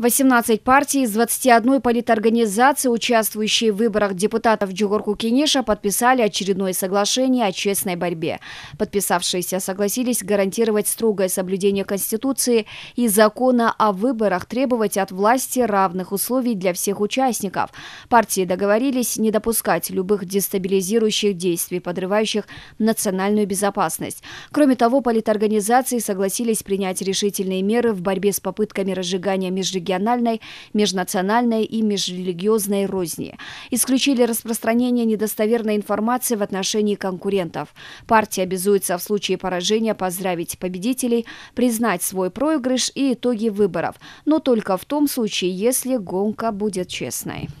18 партий из 21 политорганизации, участвующие в выборах депутатов Джугурку-Кенеша, подписали очередное соглашение о честной борьбе. Подписавшиеся согласились гарантировать строгое соблюдение Конституции и закона о выборах, требовать от власти равных условий для всех участников. Партии договорились не допускать любых дестабилизирующих действий, подрывающих национальную безопасность. Кроме того, политорганизации согласились принять решительные меры в борьбе с попытками разжигания межрегиональных региональной, межнациональной и межрелигиозной розни. Исключили распространение недостоверной информации в отношении конкурентов. Партия обязуется в случае поражения поздравить победителей, признать свой проигрыш и итоги выборов, но только в том случае, если гонка будет честной.